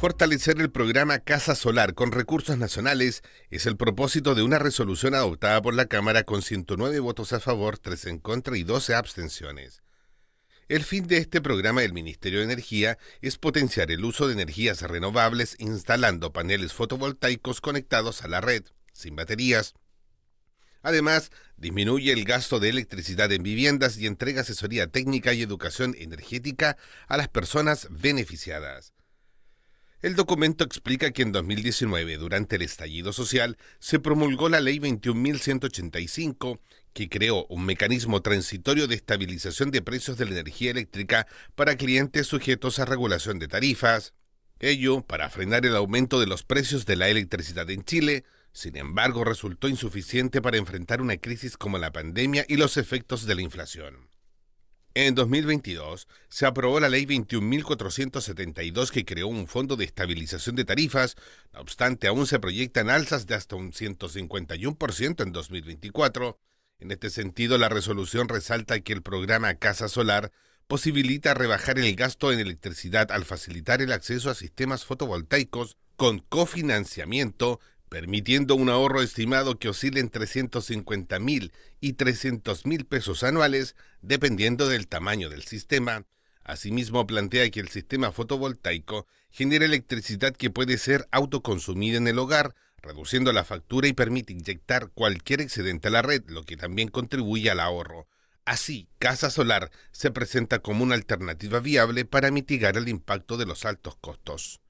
Fortalecer el programa Casa Solar con recursos nacionales es el propósito de una resolución adoptada por la Cámara con 109 votos a favor, 3 en contra y 12 abstenciones. El fin de este programa del Ministerio de Energía es potenciar el uso de energías renovables instalando paneles fotovoltaicos conectados a la red, sin baterías. Además, disminuye el gasto de electricidad en viviendas y entrega asesoría técnica y educación energética a las personas beneficiadas. El documento explica que en 2019, durante el estallido social, se promulgó la Ley 21.185, que creó un mecanismo transitorio de estabilización de precios de la energía eléctrica para clientes sujetos a regulación de tarifas. Ello para frenar el aumento de los precios de la electricidad en Chile, sin embargo resultó insuficiente para enfrentar una crisis como la pandemia y los efectos de la inflación. En 2022 se aprobó la Ley 21.472 que creó un fondo de estabilización de tarifas, no obstante aún se proyectan alzas de hasta un 151% en 2024. En este sentido, la resolución resalta que el programa Casa Solar posibilita rebajar el gasto en electricidad al facilitar el acceso a sistemas fotovoltaicos con cofinanciamiento permitiendo un ahorro estimado que oscila entre 150 y 300 mil pesos anuales, dependiendo del tamaño del sistema. Asimismo, plantea que el sistema fotovoltaico genera electricidad que puede ser autoconsumida en el hogar, reduciendo la factura y permite inyectar cualquier excedente a la red, lo que también contribuye al ahorro. Así, Casa Solar se presenta como una alternativa viable para mitigar el impacto de los altos costos.